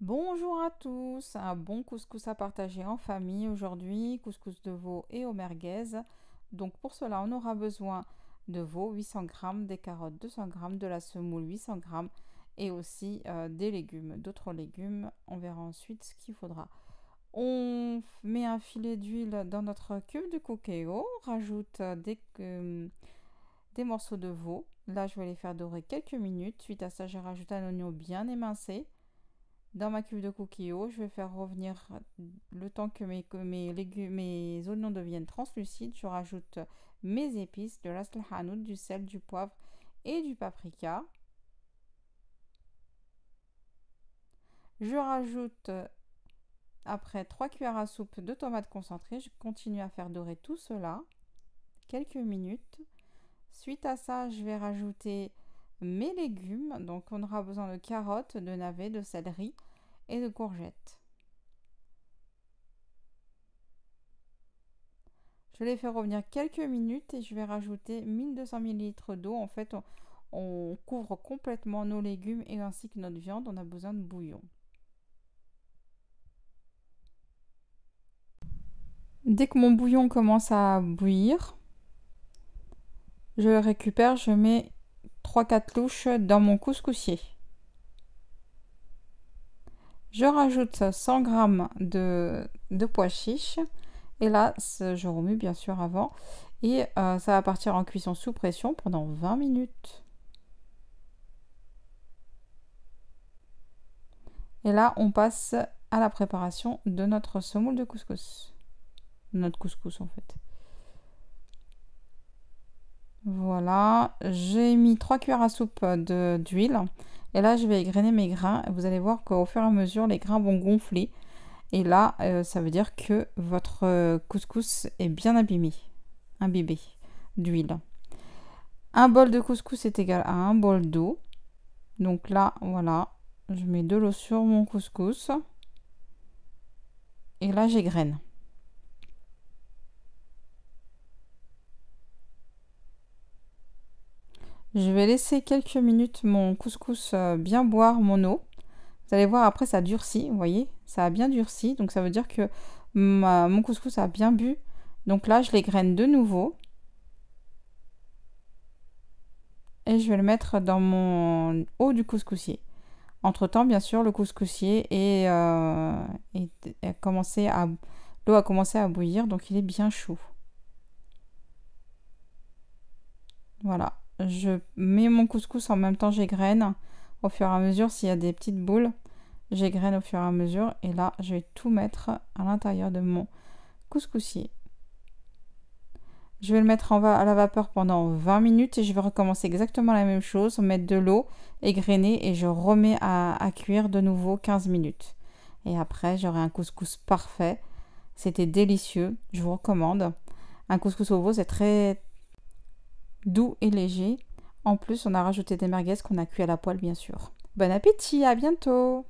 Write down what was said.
Bonjour à tous, un bon couscous à partager en famille aujourd'hui, couscous de veau et au merguez. Donc pour cela, on aura besoin de veau 800 g, des carottes 200 g, de la semoule 800 g et aussi euh, des légumes, d'autres légumes. On verra ensuite ce qu'il faudra. On met un filet d'huile dans notre cube de cookéo, rajoute euh, des, euh, des morceaux de veau. Là, je vais les faire dorer quelques minutes. Suite à ça, j'ai rajouté un oignon bien émincé dans ma cuve de coquillot, je vais faire revenir le temps que mes, légumes, mes oignons deviennent translucides. Je rajoute mes épices, de hanout, du sel, du poivre et du paprika. Je rajoute après 3 cuillères à soupe de tomates concentrées. Je continue à faire dorer tout cela quelques minutes. Suite à ça, je vais rajouter mes légumes. Donc on aura besoin de carottes, de navets, de céleri et de courgettes. Je les fais revenir quelques minutes et je vais rajouter 1200 ml d'eau. En fait, on, on, couvre complètement nos légumes et ainsi que notre viande. On a besoin de bouillon. Dès que mon bouillon commence à bouillir, je le récupère, je mets 3-4 louches dans mon couscoussier. Je rajoute 100 g de, de, pois chiches. Et là, je remue bien sûr avant. Et euh, ça va partir en cuisson sous pression pendant 20 minutes. Et là, on passe à la préparation de notre semoule de couscous. Notre couscous en fait. Voilà, j'ai mis 3 cuillères à soupe d'huile. Et là, je vais égrainer mes grains. et Vous allez voir qu'au fur et à mesure, les grains vont gonfler. Et là, euh, ça veut dire que votre euh, couscous est bien abîmé, imbibé d'huile. Un bol de couscous est égal à un bol d'eau. Donc là, voilà, je mets de l'eau sur mon couscous. Et là, j'égraine. Je vais laisser quelques minutes mon couscous euh, bien boire mon eau. Vous allez voir, après ça durcit, vous voyez, ça a bien durci. Donc ça veut dire que mon couscous a bien bu. Donc là, je les graine de nouveau. Et je vais le mettre dans mon eau du couscoussier. Entre-temps, bien sûr, le couscoussier euh, est, a commencé à... L'eau a commencé à bouillir, donc il est bien chaud. Voilà, je mets mon couscous en même temps, j'égraine au fur et à mesure. S'il y a des petites boules, j'égraine au fur et à mesure. Et là, je vais tout mettre à l'intérieur de mon couscoussier. Je vais le mettre en à la vapeur pendant 20 minutes et je vais recommencer exactement la même chose, mettre de l'eau, égrainer et je remets à, à, cuire de nouveau 15 minutes. Et après, j'aurai un couscous parfait. C'était délicieux, je vous recommande. Un couscous au veau, c'est très doux et léger. En plus, on a rajouté des merguez qu'on a cuit à la poêle, bien sûr. Bon appétit, à bientôt